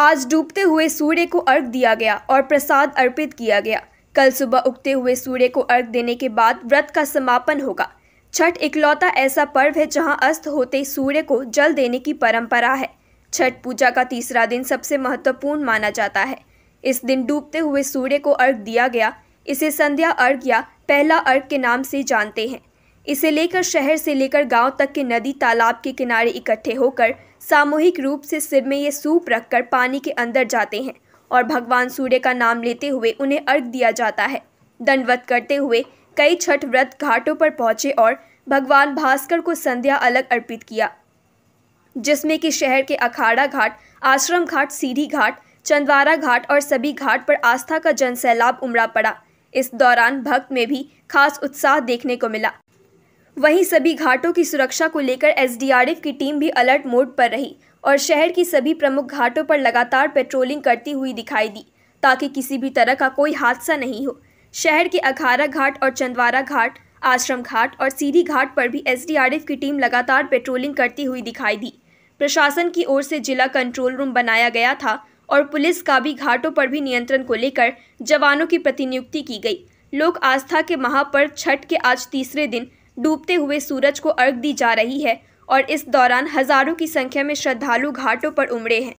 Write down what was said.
आज डूबते हुए सूर्य को अर्घ दिया गया और प्रसाद अर्पित किया गया कल सुबह उगते हुए सूर्य को अर्घ देने के बाद व्रत का समापन होगा छठ इकलौता ऐसा पर्व है जहां अस्त होते सूर्य को जल देने की परंपरा है छठ पूजा का तीसरा दिन सबसे महत्वपूर्ण माना जाता है इस दिन डूबते हुए सूर्य को अर्घ दिया गया इसे संध्या अर्घ या पहला अर्घ के नाम से जानते हैं इसे लेकर शहर से लेकर गांव तक के नदी तालाब के किनारे इकट्ठे होकर सामूहिक रूप से सिर में ये सूप रखकर पानी के अंदर जाते हैं और भगवान सूर्य का नाम लेते हुए उन्हें अर्घ दिया जाता है दंडवत करते हुए कई छठ व्रत घाटों पर पहुंचे और भगवान भास्कर को संध्या अलग अर्पित किया जिसमें कि शहर के अखाड़ा घाट आश्रम घाट सीढ़ी घाट चंदवारा घाट और सभी घाट पर आस्था का जनसैलाब उमड़ा पड़ा इस दौरान भक्त में भी खास उत्साह देखने को मिला वहीं सभी घाटों की सुरक्षा को लेकर एसडीआरएफ की टीम भी अलर्ट मोड पर रही और शहर की सभी प्रमुख घाटों पर लगातार पेट्रोलिंग करती हुई दिखाई दी ताकि किसी भी तरह का कोई हादसा नहीं हो शहर के अखारा घाट और चंदवारा घाट आश्रम घाट और सीधी घाट पर भी एसडीआरएफ की टीम लगातार पेट्रोलिंग करती हुई दिखाई दी प्रशासन की ओर से जिला कंट्रोल रूम बनाया गया था और पुलिस का भी घाटों पर भी नियंत्रण को लेकर जवानों की प्रतिनियुक्ति की गई लोक आस्था के महापर्व छठ के आज तीसरे दिन डूबते हुए सूरज को अर्घ दी जा रही है और इस दौरान हजारों की संख्या में श्रद्धालु घाटों पर उमड़े हैं